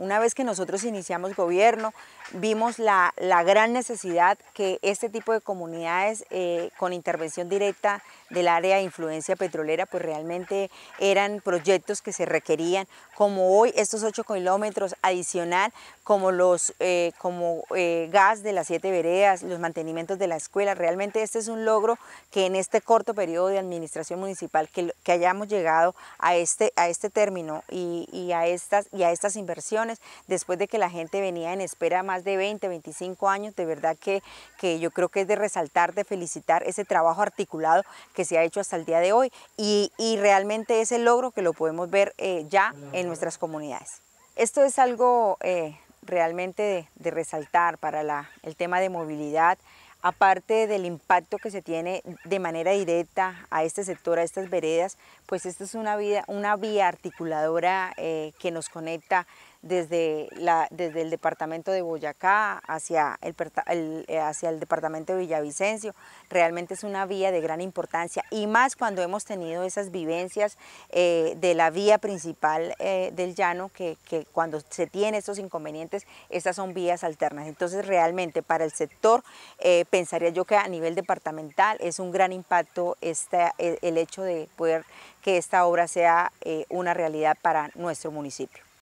Una vez que nosotros iniciamos gobierno, vimos la, gran necesidad que este tipo de comunidades eh, con intervención directa del área de influencia petrolera, pues realmente eran proyectos que se requerían, como hoy estos 8 kilómetros adicional como los eh, como eh, gas de las siete veredas, los mantenimientos de la escuela. Realmente este es un logro que en este corto periodo de administración municipal que, que hayamos llegado a este, a este término y, a estas, y estas inversiones después de que la gente venía en espera más de 20, 25 años, de verdad que, que yo creo que es de resaltar, de felicitar ese trabajo articulado que se ha hecho hasta el día de hoy y, y realmente el logro que lo podemos ver eh, ya en nuestras comunidades. Esto es algo realmente de, resaltar para el tema de movilidad, aparte del impacto que se tiene de manera directa a este sector, a estas veredas, pues esta es una, vida, una vía articuladora eh, que nos conecta desde, el departamento de Boyacá hacia el, eh, hacia el departamento de Villavicencio. Realmente es una vía de gran importancia y más cuando hemos tenido esas vivencias eh, de la vía principal eh, del llano, que, cuando se tienen estos inconvenientes, estas son vías alternas. Entonces realmente para el sector, pensaría yo que a nivel departamental es un gran impacto e, el, hecho de poder que esta obra sea una realidad para nuestro municipio.